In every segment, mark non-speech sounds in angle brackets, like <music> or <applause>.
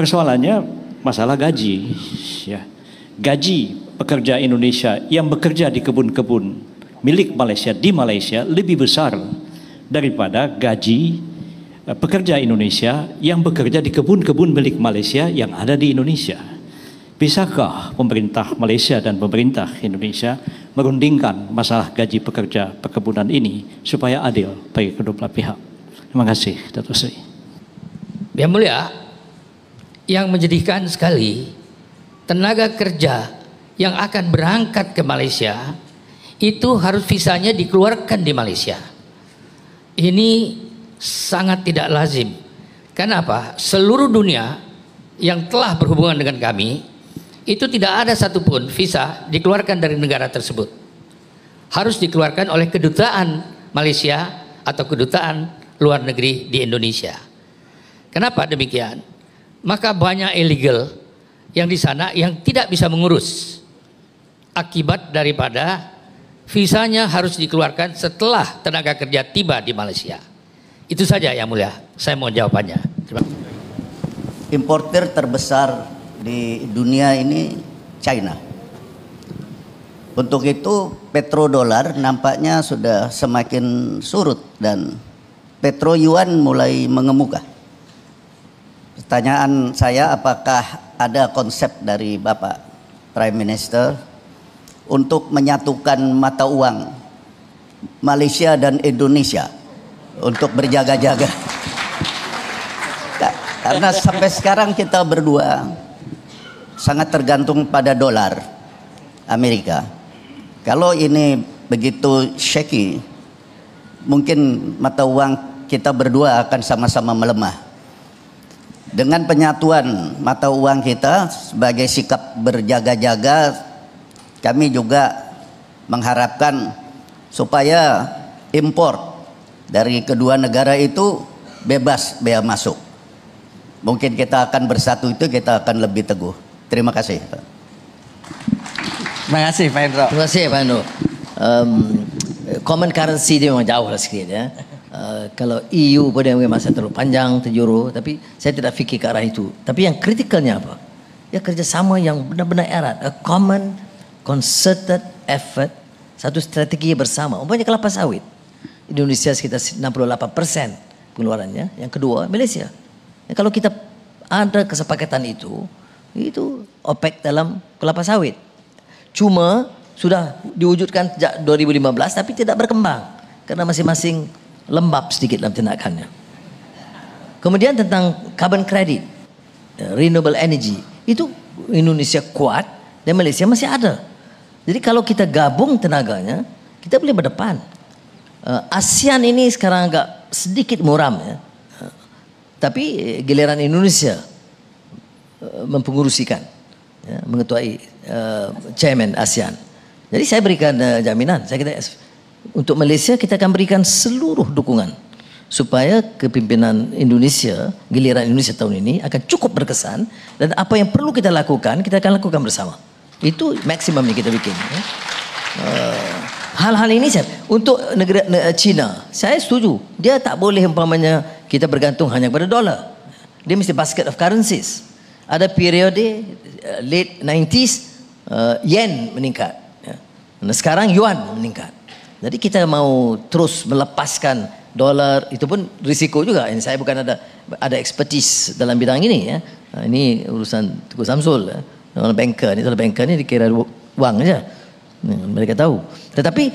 Persoalannya masalah gaji. Ya. Gaji pekerja Indonesia yang bekerja di kebun-kebun milik Malaysia di Malaysia lebih besar daripada gaji eh, pekerja Indonesia yang bekerja di kebun-kebun milik Malaysia yang ada di Indonesia. Bisakah pemerintah Malaysia dan pemerintah Indonesia merundingkan masalah gaji pekerja perkebunan ini supaya adil bagi kedua belah pihak? Terima kasih, Datuk Sri. Yang mulia, yang menjadikan sekali tenaga kerja yang akan berangkat ke Malaysia itu harus visanya dikeluarkan di Malaysia. Ini sangat tidak lazim. Kenapa? Seluruh dunia yang telah berhubungan dengan kami itu tidak ada satupun visa dikeluarkan dari negara tersebut. Harus dikeluarkan oleh kedutaan Malaysia atau kedutaan luar negeri di Indonesia. Kenapa demikian? Maka banyak illegal yang di sana yang tidak bisa mengurus akibat daripada visanya harus dikeluarkan setelah tenaga kerja tiba di Malaysia. Itu saja yang mulia. Saya mau jawabannya. Terima Importer terbesar di dunia ini China. Untuk itu petrodolar nampaknya sudah semakin surut dan petro yuan mulai mengemuka. Pertanyaan saya apakah ada konsep dari Bapak Prime Minister untuk menyatukan mata uang Malaysia dan Indonesia untuk berjaga-jaga. Karena sampai sekarang kita berdua sangat tergantung pada dolar Amerika. Kalau ini begitu shaky, mungkin mata uang kita berdua akan sama-sama melemah. Dengan penyatuan mata uang kita sebagai sikap berjaga-jaga, kami juga mengharapkan supaya impor dari kedua negara itu bebas bea masuk. Mungkin kita akan bersatu itu kita akan lebih teguh. Terima kasih. Terima kasih Pak Hendro. Terima kasih Pak Hendro. Um, common currency dia memang jauh lah sikit ya. Eh, kalau EU pada masa terlalu panjang terjuru, tapi saya tidak fikir ke arah itu. Tapi yang kritikalnya apa? Ya kerjasama yang benar-benar erat, a common concerted effort, satu strategi bersama. Umpamanya kelapa sawit, Indonesia sekitar 68 persen pengeluarannya. Yang kedua Malaysia. Ya, kalau kita ada kesepakatan itu, itu OPEC dalam kelapa sawit. Cuma sudah diwujudkan sejak 2015 tapi tidak berkembang karena masing-masing lembab sedikit dalam tindakannya. Kemudian tentang carbon credit, eh, renewable energy, itu Indonesia kuat dan Malaysia masih ada. Jadi kalau kita gabung tenaganya, kita boleh berdepan. Eh, ASEAN ini sekarang agak sedikit muram ya. Eh, tapi giliran Indonesia mempengurusikan, ya, mengetuai uh, chairman ASEAN. Jadi saya berikan uh, jaminan, saya kira untuk Malaysia kita akan berikan seluruh dukungan supaya kepimpinan Indonesia, giliran Indonesia tahun ini akan cukup berkesan dan apa yang perlu kita lakukan kita akan lakukan bersama. Itu maksimum yang kita bikin. Ya. Eh, hal-hal ini saya untuk negara, negara China saya setuju dia tak boleh umpamanya kita bergantung hanya pada dolar. Dia mesti basket of currencies. Ada periode eh, late 90s eh, yen meningkat. Dan ya. sekarang yuan meningkat. Jadi kita mau terus melepaskan dolar itu pun risiko juga. Ini saya bukan ada ada expertise dalam bidang ini ya. Ini urusan Tuku Samsul. Ya. Orang banker ini, orang banker ni dikira wang saja. Mereka tahu. Tetapi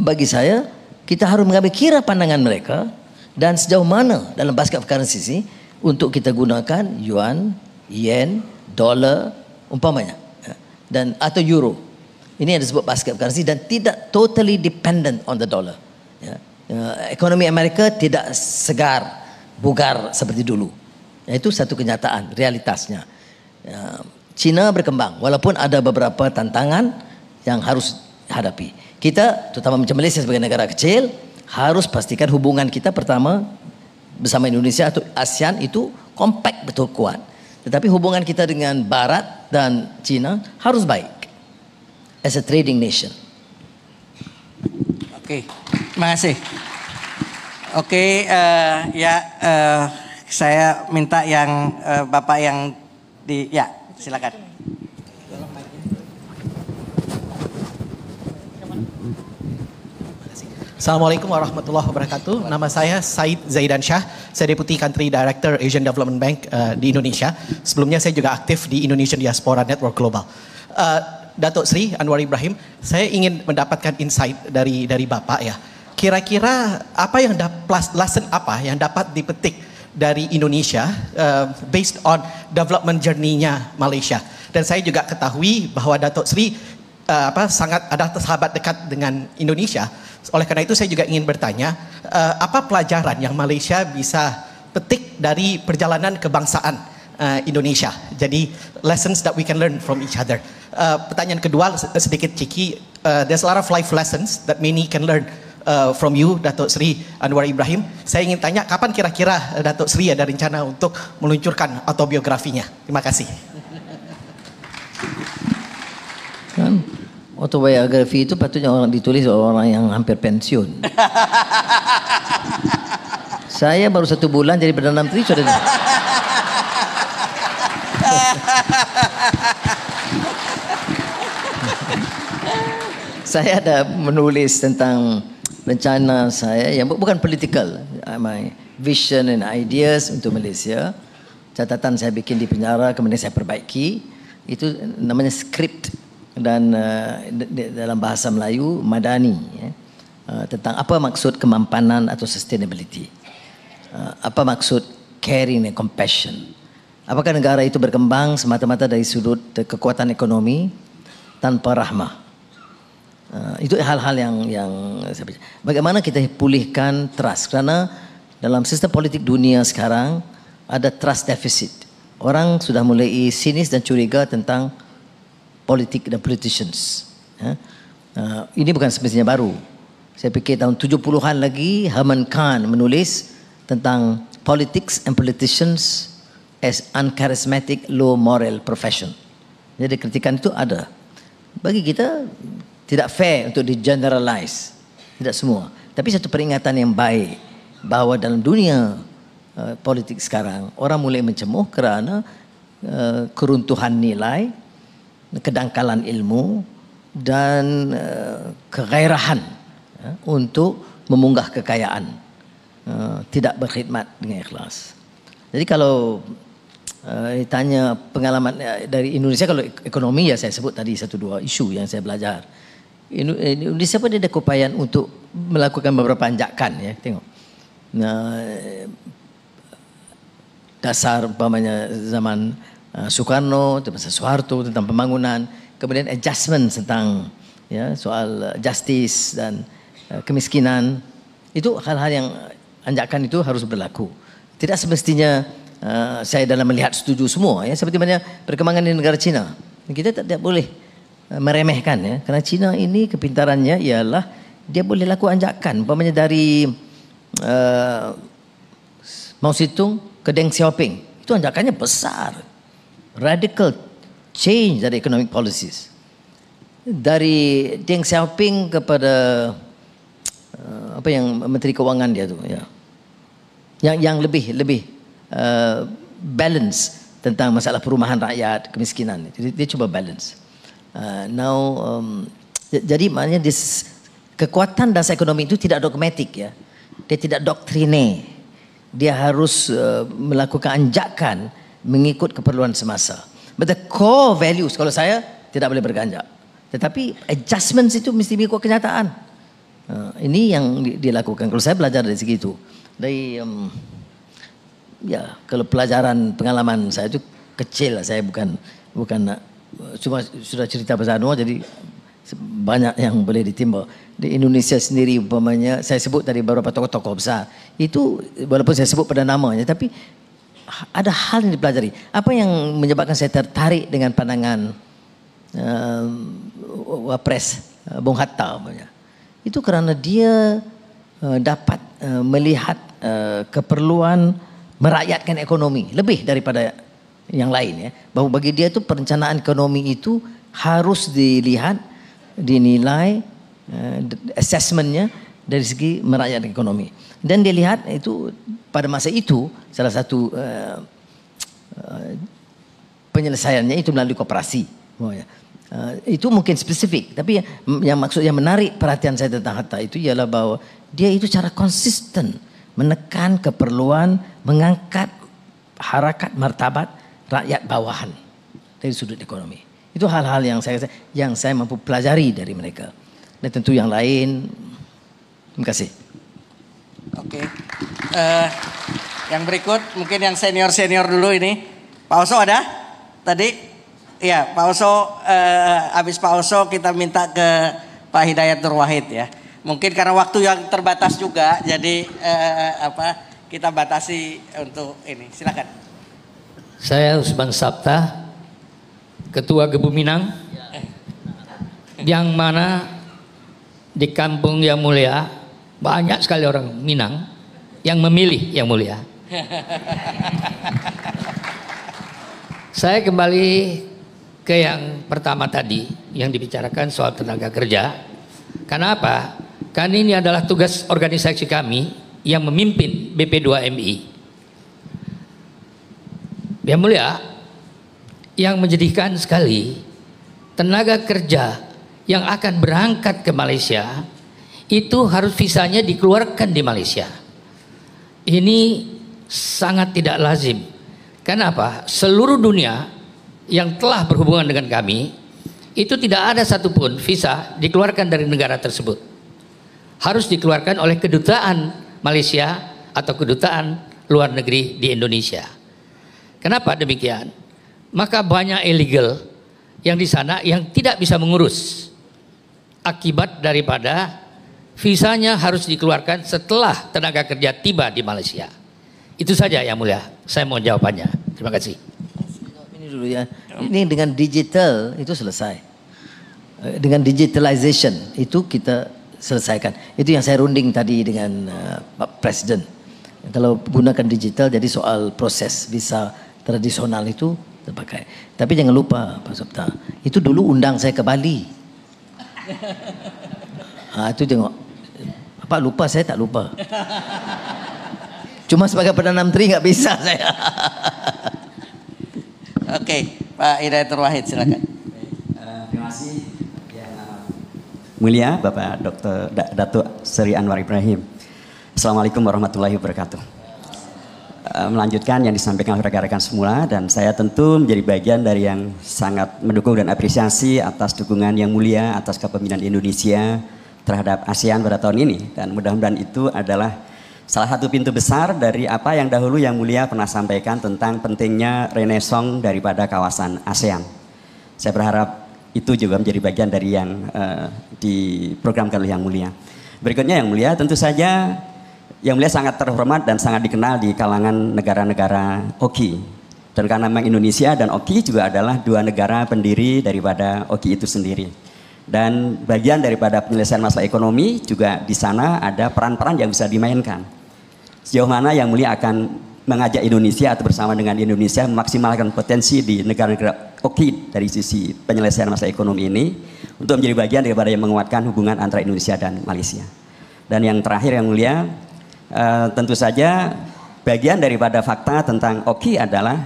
bagi saya kita harus mengambil kira pandangan mereka dan sejauh mana dalam basket currency ini untuk kita gunakan yuan, yen, dolar umpamanya ya, dan atau euro Ini yang disebut basket currency dan tidak totally dependent on the dollar. Ya. ya. Ekonomi Amerika tidak segar, bugar seperti dulu. Ya, itu satu kenyataan, realitasnya. Ya, Cina berkembang walaupun ada beberapa tantangan yang harus hadapi. Kita terutama macam Malaysia sebagai negara kecil harus pastikan hubungan kita pertama bersama Indonesia atau ASEAN itu kompak betul kuat. Tetapi hubungan kita dengan Barat dan Cina harus baik as a trading nation. Oke, okay. terima kasih. Oke, okay, uh, eh, ya uh, saya minta yang uh, Bapak yang di ya silakan. Assalamualaikum warahmatullahi wabarakatuh. Nama saya Said Zaidan Syah. Saya Deputi Country Director Asian Development Bank uh, di Indonesia. Sebelumnya saya juga aktif di Indonesian Diaspora Network Global. Uh, Datuk Sri Anwar Ibrahim, saya ingin mendapatkan insight dari dari Bapak ya. Kira-kira apa yang dapat lesson apa yang dapat dipetik dari Indonesia uh, based on development journey-nya Malaysia. Dan saya juga ketahui bahwa Datuk Sri uh, apa sangat ada sahabat dekat dengan Indonesia. Oleh karena itu saya juga ingin bertanya, uh, apa pelajaran yang Malaysia bisa petik dari perjalanan kebangsaan uh, Indonesia? Jadi lessons that we can learn from each other. Eh, pertanyaan kedua sedikit ciki. Uh, eh, there's a lot of life lessons that many can learn uh, from you, Datuk Sri Anwar Ibrahim. Saya ingin tanya, kapan kira-kira Datuk Sri ada rencana untuk meluncurkan autobiografinya? Terima kasih. Kan, autobiografi itu patutnya orang ditulis oleh orang yang hampir pensiun. <laughs> Saya baru satu bulan jadi Perdana Menteri sudah. <laughs> saya ada menulis tentang rencana saya yang bukan political uh, my vision and ideas untuk Malaysia catatan saya bikin di penjara kemudian saya perbaiki itu namanya script dan uh, dalam bahasa Melayu madani ya. uh, tentang apa maksud kemampanan atau sustainability uh, apa maksud caring and compassion apakah negara itu berkembang semata-mata dari sudut kekuatan ekonomi tanpa rahmah Eh, itu hal-hal yang yang Bagaimana kita pulihkan trust? Karena dalam sistem politik dunia sekarang ada trust deficit. Orang sudah mulai sinis dan curiga tentang politik dan politicians. Ya. Uh, ini bukan semestinya baru. Saya fikir tahun 70-an lagi Herman Kahn menulis tentang politics and politicians as uncharismatic low moral profession. Jadi kritikan itu ada. Bagi kita tidak fair untuk di generalize tidak semua tapi satu peringatan yang baik bahawa dalam dunia uh, politik sekarang orang mulai mencemuh kerana uh, keruntuhan nilai kedangkalan ilmu dan uh, kegairahan uh, untuk memunggah kekayaan uh, tidak berkhidmat dengan ikhlas jadi kalau uh, ditanya pengalaman dari Indonesia kalau ekonomi ya saya sebut tadi satu dua isu yang saya belajar Indonesia eh, pun ada keupayaan untuk melakukan beberapa anjakan ya tengok nah, dasar umpamanya zaman eh, Soekarno tentang Soeharto tentang pembangunan kemudian adjustment tentang ya soal eh, justice dan kemiskinan itu hal-hal yang anjakan itu harus berlaku tidak semestinya saya dalam melihat setuju semua ya seperti mana perkembangan di negara China, kita tidak boleh Eh, meremehkan ya. Karena Cina ini kepintarannya ialah dia boleh laku anjakan. Umpamanya dari uh, Mao Zedong ke Deng Xiaoping. Itu anjakannya besar. Radical change dari economic policies. Dari Deng Xiaoping kepada uh, apa yang Menteri Kewangan dia tu ya. Yang yang lebih lebih uh, balance tentang masalah perumahan rakyat, kemiskinan. Jadi dia cuba balance. Uh, now um, jadi maknanya this, kekuatan dasar ekonomi itu tidak dogmatik ya. Dia tidak doktrine. Dia harus uh, melakukan anjakan mengikut keperluan semasa. But the core values kalau saya tidak boleh berganjak. Tetapi adjustments itu mesti mengikut kenyataan. Uh, ini yang dilakukan. Kalau saya belajar dari segi itu. Dari um, ya kalau pelajaran pengalaman saya itu kecil lah saya bukan bukan cuma sudah cerita pasal Anwar jadi banyak yang boleh ditimba. Di Indonesia sendiri umpamanya saya sebut tadi beberapa tokoh-tokoh besar. Itu walaupun saya sebut pada namanya tapi ada hal yang dipelajari. Apa yang menyebabkan saya tertarik dengan pandangan uh, Wapres uh, Bung Hatta umpamanya. Itu kerana dia uh, dapat uh, melihat uh, keperluan merakyatkan ekonomi lebih daripada yang lain ya. Bahwa bagi dia itu perencanaan ekonomi itu harus dilihat, dinilai uh, assessmentnya dari segi merakyat ekonomi. Dan dilihat itu pada masa itu salah satu uh, uh, penyelesaiannya itu melalui koperasi. Oh, ya. Uh, itu mungkin spesifik, tapi yang, yang maksud yang menarik perhatian saya tentang hatta itu ialah bahwa dia itu cara konsisten menekan keperluan, mengangkat harakat martabat rakyat bawahan dari sudut ekonomi. Itu hal-hal yang saya yang saya mampu pelajari dari mereka. Dan tentu yang lain. Terima kasih. Oke. Uh, yang berikut mungkin yang senior-senior dulu ini. Pak Oso ada? Tadi? Ya, Pak Oso. Uh, habis Pak Oso kita minta ke Pak Hidayat Nur Wahid ya. Mungkin karena waktu yang terbatas juga, jadi uh, apa kita batasi untuk ini. Silakan. Saya Usman Sabta, Ketua Minang, yang mana di kampung yang mulia banyak sekali orang Minang yang memilih yang mulia. Saya kembali ke yang pertama tadi yang dibicarakan soal tenaga kerja. Karena apa? Karena ini adalah tugas organisasi kami yang memimpin BP2MI. Yang mulia, yang menjadikan sekali tenaga kerja yang akan berangkat ke Malaysia itu harus visanya dikeluarkan di Malaysia. Ini sangat tidak lazim. Karena apa? Seluruh dunia yang telah berhubungan dengan kami itu tidak ada satupun visa dikeluarkan dari negara tersebut. Harus dikeluarkan oleh kedutaan Malaysia atau kedutaan luar negeri di Indonesia. Kenapa demikian? Maka banyak illegal yang di sana yang tidak bisa mengurus akibat daripada visanya harus dikeluarkan setelah tenaga kerja tiba di Malaysia. Itu saja yang mulia. Saya mau jawabannya. Terima kasih. Ini dulu ya. Ini dengan digital itu selesai. Eh, dengan digitalization itu kita selesaikan. Itu yang saya runding tadi dengan eh, Pak Presiden. Kalau gunakan digital jadi soal proses bisa tradisional itu terpakai. Tapi jangan lupa Pak Sabta, itu dulu undang saya ke Bali. Nah, itu tengok. Pak lupa, saya tak lupa. Cuma sebagai Perdana Menteri nggak bisa <laughs> saya. Oke, Pak Hidayat Wahid silakan. Eh, terima kasih. Ya, Mulia Bapak Dr. Datuk Seri Anwar Ibrahim. Assalamualaikum warahmatullahi wabarakatuh. Eh, melanjutkan yang disampaikan oleh rekan-rekan semula dan saya tentu menjadi bagian dari yang sangat mendukung dan apresiasi atas dukungan yang mulia atas kepemimpinan Indonesia terhadap ASEAN pada tahun ini dan mudah-mudahan itu adalah salah satu pintu besar dari apa yang dahulu yang mulia pernah sampaikan tentang pentingnya renesong daripada kawasan ASEAN. Saya berharap itu juga menjadi bagian dari yang uh, diprogramkan oleh yang mulia. Berikutnya yang mulia tentu saja yang mulia sangat terhormat dan sangat dikenal di kalangan negara-negara OKI. Dan karena memang Indonesia dan OKI juga adalah dua negara pendiri daripada OKI itu sendiri. Dan bagian daripada penyelesaian masalah ekonomi juga di sana ada peran-peran yang bisa dimainkan. Sejauh mana yang mulia akan mengajak Indonesia atau bersama dengan Indonesia memaksimalkan potensi di negara-negara OKI dari sisi penyelesaian masalah ekonomi ini untuk menjadi bagian daripada yang menguatkan hubungan antara Indonesia dan Malaysia. Dan yang terakhir yang mulia, e, tentu saja bagian daripada fakta tentang OKI adalah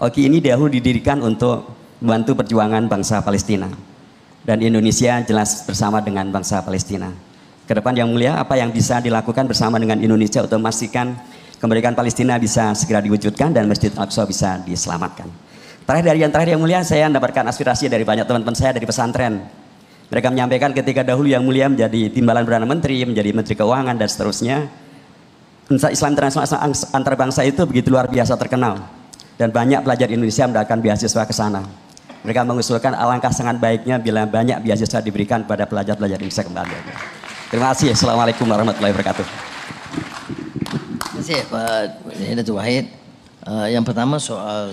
OKI ini dahulu didirikan untuk membantu perjuangan bangsa Palestina. Dan Indonesia jelas bersama dengan bangsa Palestina. Ke depan yang mulia, apa yang bisa dilakukan bersama dengan Indonesia untuk memastikan kemerdekaan Palestina bisa segera diwujudkan dan Masjid Al-Aqsa bisa diselamatkan. Terakhir dari yang terakhir yang mulia, saya mendapatkan aspirasi dari banyak teman-teman saya dari pesantren. Mereka menyampaikan ketika dahulu yang mulia menjadi timbalan Perdana Menteri, menjadi Menteri Keuangan dan seterusnya Islam Internasional Antarabangsa itu begitu luar biasa terkenal dan banyak pelajar Indonesia mendapatkan beasiswa ke sana. Mereka mengusulkan alangkah sangat baiknya bila banyak beasiswa diberikan kepada pelajar-pelajar Indonesia kembali. Terima kasih. Assalamualaikum warahmatullahi wabarakatuh. Terima kasih Pak Hidat Wahid. Uh, yang pertama soal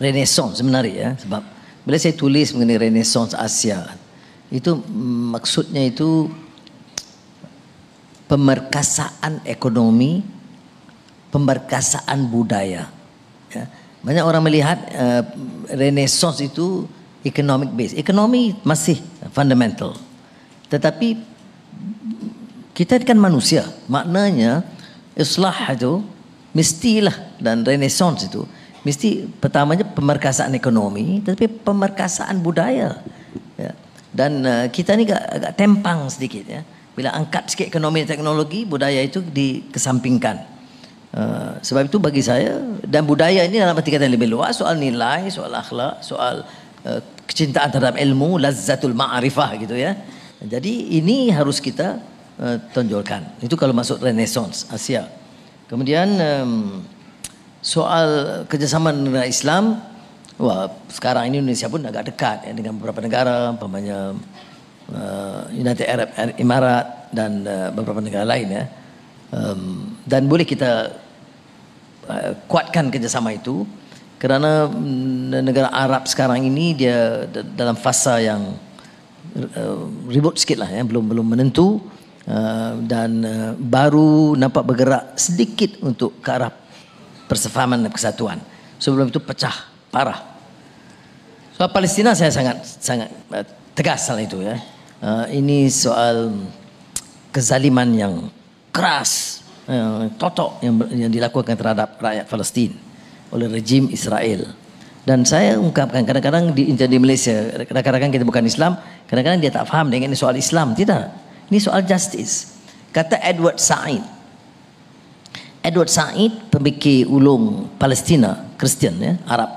Renaissance sebenarnya ya. Sebab bila saya tulis mengenai Renaissance Asia, itu mm, maksudnya itu pemerkasaan ekonomi, pemerkasaan budaya. Ya. Banyak orang melihat uh, Renaissance itu economic base. Ekonomi masih fundamental. Tetapi kita kan manusia. Maknanya islah itu mestilah dan Renaissance itu mesti pertamanya pemerkasaan ekonomi tetapi pemerkasaan budaya ya. dan uh, kita ini agak, agak tempang sedikit ya Bila angkat sikit ekonomi dan teknologi, budaya itu dikesampingkan. Uh, sebab itu bagi saya dan budaya ini dalam arti kata yang lebih luas soal nilai, soal akhlak, soal uh, kecintaan terhadap ilmu, lazzatul ma'rifah gitu ya. Jadi ini harus kita uh, tonjolkan. Itu kalau masuk Renaissance Asia. Kemudian um, soal kerjasama negara Islam, wah sekarang ini Indonesia pun agak dekat ya, dengan beberapa negara, umpamanya Eh, United Arab Emirat dan eh, beberapa negara lain ya. Dan boleh kita eh, kuatkan kerjasama itu kerana mm, negara Arab sekarang ini dia dalam fasa yang ribut sikit lah ya, belum belum menentu dan baru nampak bergerak sedikit untuk ke arah persefahaman dan kesatuan. Sebelum itu pecah parah. Soal Palestina saya sangat sangat tegas soal itu ya. Ah, ini soal kezaliman yang keras yang eh, totok yang, yang dilakukan terhadap rakyat Palestin oleh rejim Israel. Dan saya ungkapkan kadang-kadang di, di Malaysia, kadang-kadang kita bukan Islam, kadang-kadang dia tak faham dengan ini soal Islam. Tidak. Ini soal justice. Kata Edward Said. Edward Said, pemikir ulung Palestina, Kristian, ya, Arab.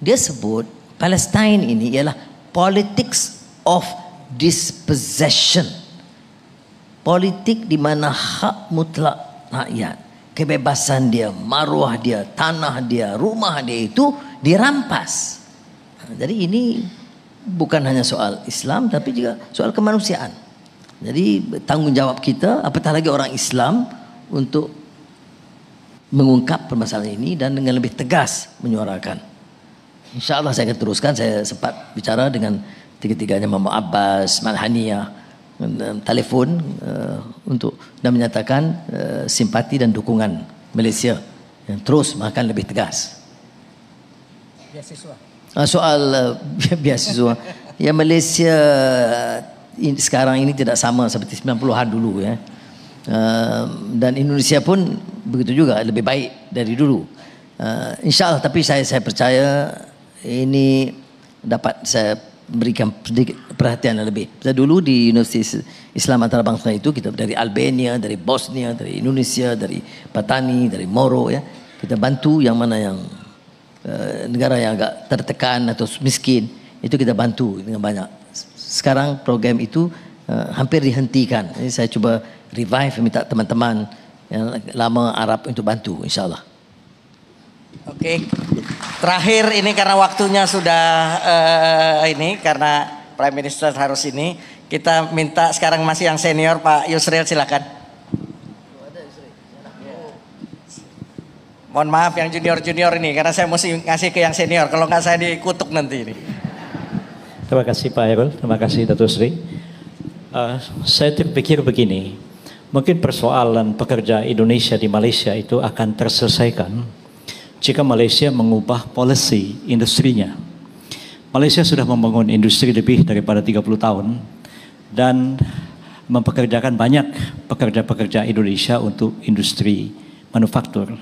Dia sebut, Palestine ini ialah politics of dispossession. Politik di mana hak mutlak rakyat, kebebasan dia, maruah dia, tanah dia, rumah dia itu dirampas. jadi ini bukan hanya soal Islam tapi juga soal kemanusiaan. Jadi tanggung jawab kita apatah lagi orang Islam untuk mengungkap permasalahan ini dan dengan lebih tegas menyuarakan. Insya Allah saya akan teruskan. Saya sempat bicara dengan tiga-tiganya Mama Abbas, Malhania telefon uh, untuk dan menyatakan uh, simpati dan dukungan Malaysia yang terus makan lebih tegas. Biasiswa. Uh, soal uh, <laughs> biasiswa. ya Malaysia in, sekarang ini tidak sama seperti 90-an dulu ya. Uh, dan Indonesia pun begitu juga lebih baik dari dulu. Uh, insya tapi saya saya percaya ini dapat saya berikan sedikit perhatian yang lebih. Kita dulu di Universitas Islam Antarabangsa itu kita dari Albania, dari Bosnia, dari Indonesia, dari Patani, dari Moro ya. Kita bantu yang mana yang eh, negara yang agak tertekan atau miskin itu kita bantu dengan banyak. Sekarang program itu eh, hampir dihentikan. Jadi saya cuba revive minta teman-teman yang lama Arab untuk bantu insyaallah. Oke. Okay. Terakhir ini karena waktunya sudah uh, ini karena Prime Minister harus ini kita minta sekarang masih yang senior Pak Yusril silakan. Mohon maaf yang junior-junior ini karena saya mesti ngasih ke yang senior kalau nggak saya dikutuk nanti ini. Terima kasih Pak Erul, terima kasih Dato Sri. Uh, saya terpikir begini, mungkin persoalan pekerja Indonesia di Malaysia itu akan terselesaikan jika Malaysia mengubah policy industrinya. Malaysia sudah membangun industri lebih daripada 30 tahun dan mempekerjakan banyak pekerja-pekerja Indonesia untuk industri manufaktur.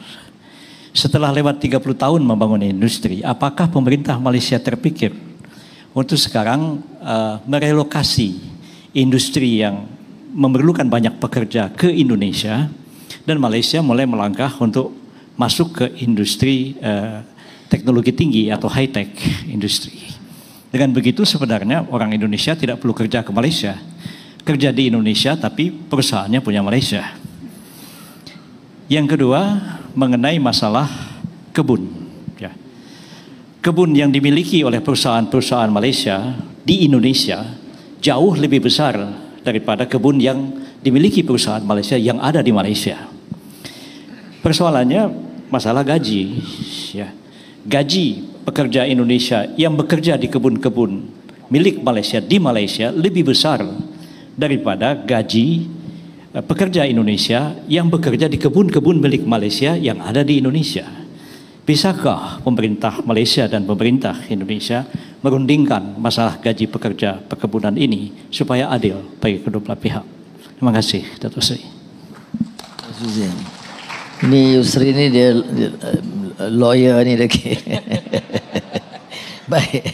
Setelah lewat 30 tahun membangun industri, apakah pemerintah Malaysia terpikir untuk sekarang uh, merelokasi industri yang memerlukan banyak pekerja ke Indonesia dan Malaysia mulai melangkah untuk masuk ke industri eh, teknologi tinggi atau high tech industri. Dengan begitu sebenarnya orang Indonesia tidak perlu kerja ke Malaysia. Kerja di Indonesia tapi perusahaannya punya Malaysia. Yang kedua mengenai masalah kebun. Ya. Kebun yang dimiliki oleh perusahaan-perusahaan Malaysia di Indonesia jauh lebih besar daripada kebun yang dimiliki perusahaan Malaysia yang ada di Malaysia. Persoalannya masalah gaji. Ya. Gaji pekerja Indonesia yang bekerja di kebun-kebun milik Malaysia di Malaysia lebih besar daripada gaji eh, pekerja Indonesia yang bekerja di kebun-kebun milik Malaysia yang ada di Indonesia. Bisakah pemerintah Malaysia dan pemerintah Indonesia merundingkan masalah gaji pekerja perkebunan ini supaya adil bagi kedua belah pihak? Terima kasih, Datuk Sri. Terima kasih. Ni Yusri ni dia, dia eh, lawyer ni lagi. <laughs> Baik.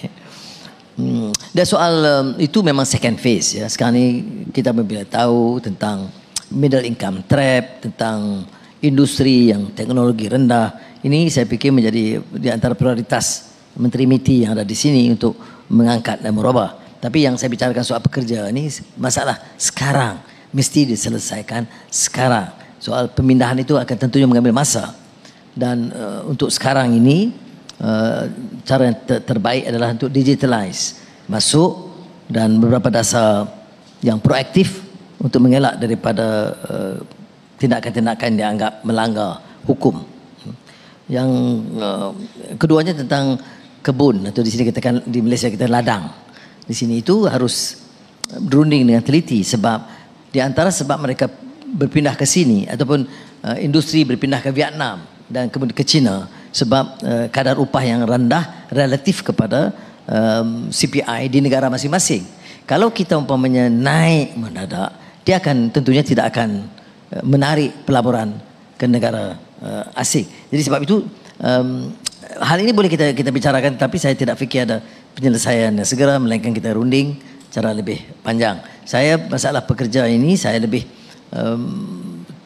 Hmm. Dan soal um, itu memang second phase ya. Sekarang ni kita bila tahu tentang middle income trap, tentang industri yang teknologi rendah. Ini saya fikir menjadi di antara prioritas Menteri MITI yang ada di sini untuk mengangkat dan merubah. Tapi yang saya bicarakan soal pekerja ini masalah sekarang. Mesti diselesaikan sekarang soal pemindahan itu akan tentunya mengambil masa dan uh, untuk sekarang ini uh, cara yang ter- terbaik adalah untuk digitalize masuk dan beberapa dasar yang proaktif untuk mengelak daripada uh, tindakan-tindakan yang dianggap melanggar hukum yang uh, keduanya tentang kebun atau di sini kita kan di Malaysia kita ladang di sini itu harus berunding dengan teliti sebab di antara sebab mereka berpindah ke sini ataupun uh, industri berpindah ke Vietnam dan kemudian ke China sebab uh, kadar upah yang rendah relatif kepada um, CPI di negara masing-masing. Kalau kita umpamanya naik mendadak, dia akan tentunya tidak akan uh, menarik pelaburan ke negara uh, asing. Jadi sebab itu um, hal ini boleh kita kita bicarakan tapi saya tidak fikir ada penyelesaian segera melainkan kita runding cara lebih panjang. Saya masalah pekerja ini saya lebih um,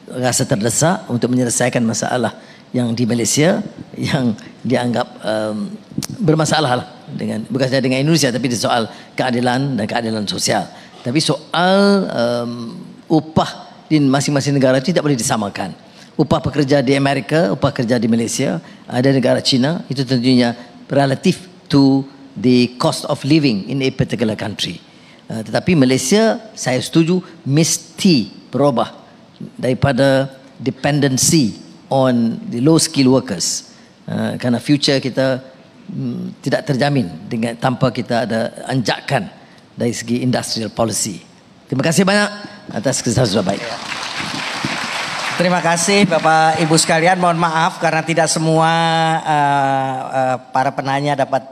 rasa terdesak untuk menyelesaikan masalah yang di Malaysia yang dianggap um, bermasalah lah dengan bukan saja dengan Indonesia tapi soal keadilan dan keadilan sosial. Tapi soal um, upah di masing-masing negara tidak boleh disamakan. Upah pekerja di Amerika, upah kerja di Malaysia, ada negara China itu tentunya relatif to the cost of living in a particular country. Uh, tetapi Malaysia saya setuju mesti berubah daripada dependency on the low skill workers uh, kerana future kita um, tidak terjamin dengan tanpa kita ada anjakan dari segi industrial policy. Terima kasih banyak atas kesempatan baik. Terima kasih Bapak Ibu sekalian. Mohon maaf karena tidak semua uh, uh, para penanya dapat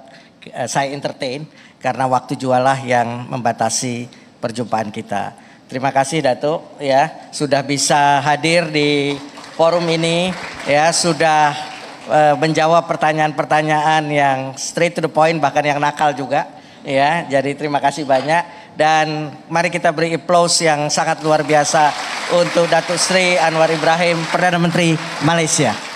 uh, saya entertain karena waktu jualah yang membatasi perjumpaan kita. Terima kasih Datuk ya sudah bisa hadir di forum ini ya sudah uh, menjawab pertanyaan-pertanyaan yang straight to the point bahkan yang nakal juga ya. Jadi terima kasih banyak dan mari kita beri applause yang sangat luar biasa untuk Datuk Sri Anwar Ibrahim Perdana Menteri Malaysia.